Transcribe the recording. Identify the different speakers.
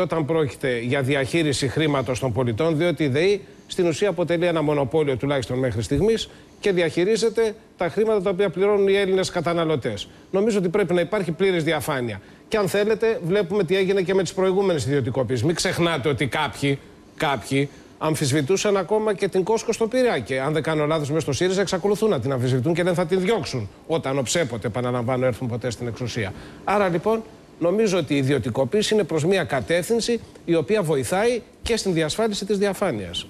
Speaker 1: όταν πρόκειται για διαχείριση χρήματος των πολιτών, διότι η ΔΕΗ στην ουσία αποτελεί ένα μονοπόλιο τουλάχιστον μέχρι στιγμής και διαχειρίζεται τα χρήματα τα οποία πληρώνουν οι Έλληνες καταναλωτές. Νομίζω ότι πρέπει να υπάρχει πλήρης διαφάνεια. Και αν θέλετε, βλέπουμε τι έγινε και με τις προηγούμενες ιδιωτικοποιήσει. Μην ξεχνάτε ότι κάποιοι, κάποιοι αμφισβητούσαν ακόμα και την Κόσκο στο και Αν δεν κάνω λάθος, μέσα στο ΣΥΡΙΖΑ εξακολουθούν να την αμφισβητούν και δεν θα την διώξουν. Όταν ο ψέποτε επαναλαμβάνω, έρθουν ποτέ στην εξουσία. Άρα λοιπόν Νομίζω ότι η ιδιωτικοποίηση είναι προς μια κατεύθυνση η οποία βοηθάει και στην διασφάλιση της διαφάνειας.